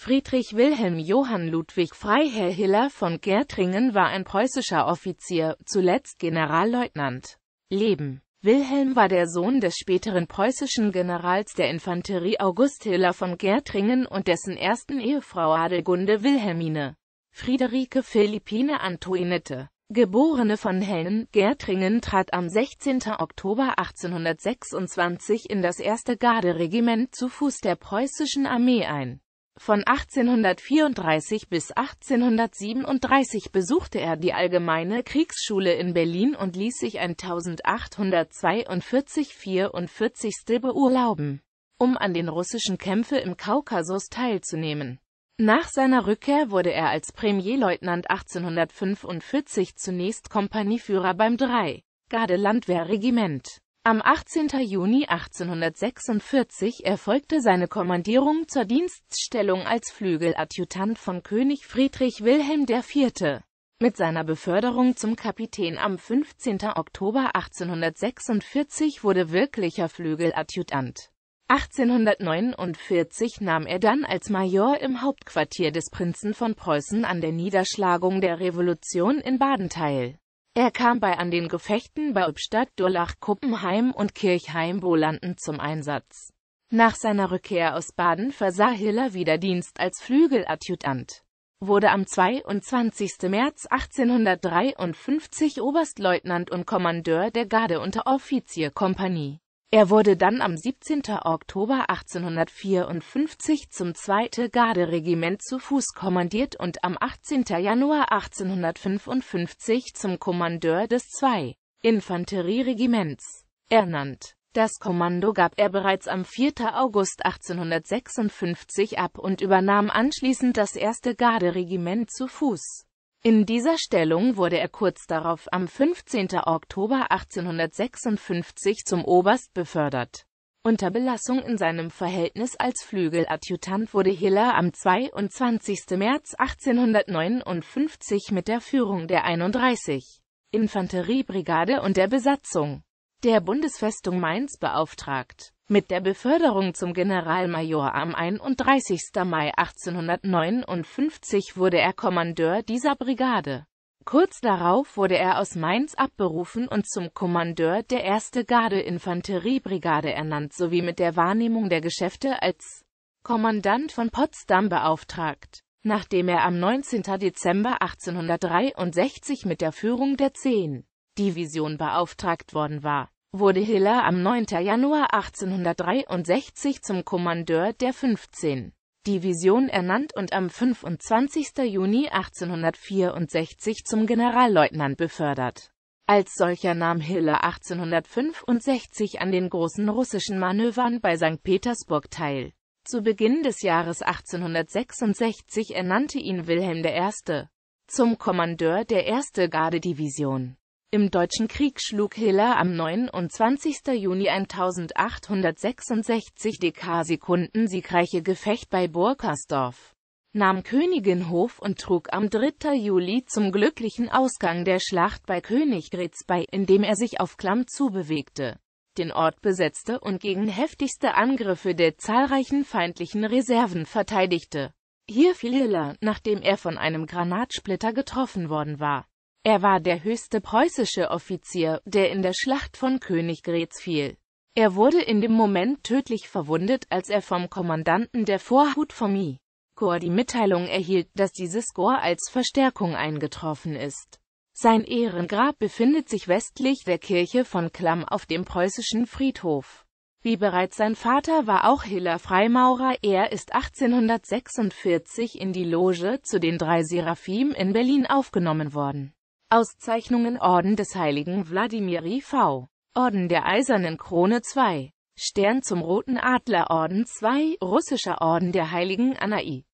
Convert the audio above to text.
Friedrich Wilhelm Johann Ludwig Freiherr Hiller von Gertringen war ein preußischer Offizier, zuletzt Generalleutnant. Leben Wilhelm war der Sohn des späteren preußischen Generals der Infanterie August Hiller von Gertringen und dessen ersten Ehefrau Adelgunde Wilhelmine Friederike Philippine Antoinette. Geborene von Hellen, Gertringen trat am 16. Oktober 1826 in das erste Garderegiment zu Fuß der preußischen Armee ein. Von 1834 bis 1837 besuchte er die Allgemeine Kriegsschule in Berlin und ließ sich 1842 44. beurlauben, um an den russischen Kämpfe im Kaukasus teilzunehmen. Nach seiner Rückkehr wurde er als Premierleutnant 1845 zunächst Kompanieführer beim 3. Gardelandwehrregiment. Am 18. Juni 1846 erfolgte seine Kommandierung zur Dienststellung als Flügeladjutant von König Friedrich Wilhelm IV. Mit seiner Beförderung zum Kapitän am 15. Oktober 1846 wurde wirklicher Flügeladjutant. 1849 nahm er dann als Major im Hauptquartier des Prinzen von Preußen an der Niederschlagung der Revolution in Baden teil er kam bei an den Gefechten bei Ubstadt, Durlach, Kuppenheim und Kirchheim-Bolanden zum Einsatz. Nach seiner Rückkehr aus Baden versah Hiller wieder Dienst als Flügeladjutant, wurde am 22. März 1853 Oberstleutnant und Kommandeur der Garde unter Offizierkompanie. Er wurde dann am 17. Oktober 1854 zum 2. Garderegiment zu Fuß kommandiert und am 18. Januar 1855 zum Kommandeur des 2. Infanterieregiments ernannt. Das Kommando gab er bereits am 4. August 1856 ab und übernahm anschließend das 1. Garderegiment zu Fuß. In dieser Stellung wurde er kurz darauf am 15. Oktober 1856 zum Oberst befördert. Unter Belassung in seinem Verhältnis als Flügeladjutant wurde Hiller am 22. März 1859 mit der Führung der 31. Infanteriebrigade und der Besatzung der Bundesfestung Mainz beauftragt mit der Beförderung zum Generalmajor am 31. Mai 1859 wurde er Kommandeur dieser Brigade. Kurz darauf wurde er aus Mainz abberufen und zum Kommandeur der 1. Garde-Infanteriebrigade ernannt sowie mit der Wahrnehmung der Geschäfte als Kommandant von Potsdam beauftragt, nachdem er am 19. Dezember 1863 mit der Führung der 10. Division beauftragt worden war wurde Hiller am 9. Januar 1863 zum Kommandeur der 15. Division ernannt und am 25. Juni 1864 zum Generalleutnant befördert. Als solcher nahm Hiller 1865 an den großen russischen Manövern bei St. Petersburg teil. Zu Beginn des Jahres 1866 ernannte ihn Wilhelm I. zum Kommandeur der 1. Gardedivision. Im Deutschen Krieg schlug Hiller am 29. Juni 1866 Dekarsekunden siegreiche Gefecht bei Burkersdorf, nahm Königinhof und trug am 3. Juli zum glücklichen Ausgang der Schlacht bei Königgrätz bei, indem er sich auf Klamm zubewegte, den Ort besetzte und gegen heftigste Angriffe der zahlreichen feindlichen Reserven verteidigte. Hier fiel Hiller, nachdem er von einem Granatsplitter getroffen worden war. Er war der höchste preußische Offizier, der in der Schlacht von Königgrätz fiel. Er wurde in dem Moment tödlich verwundet, als er vom Kommandanten der Vorhut von vom Gor die Mitteilung erhielt, dass dieses Gor als Verstärkung eingetroffen ist. Sein Ehrengrab befindet sich westlich der Kirche von Klamm auf dem preußischen Friedhof. Wie bereits sein Vater war auch Hiller Freimaurer, er ist 1846 in die Loge zu den drei Seraphim in Berlin aufgenommen worden. Auszeichnungen Orden des Heiligen Wladimir IV. Orden der Eisernen Krone 2. Stern zum Roten Adler Orden 2. Russischer Orden der Heiligen Anna I.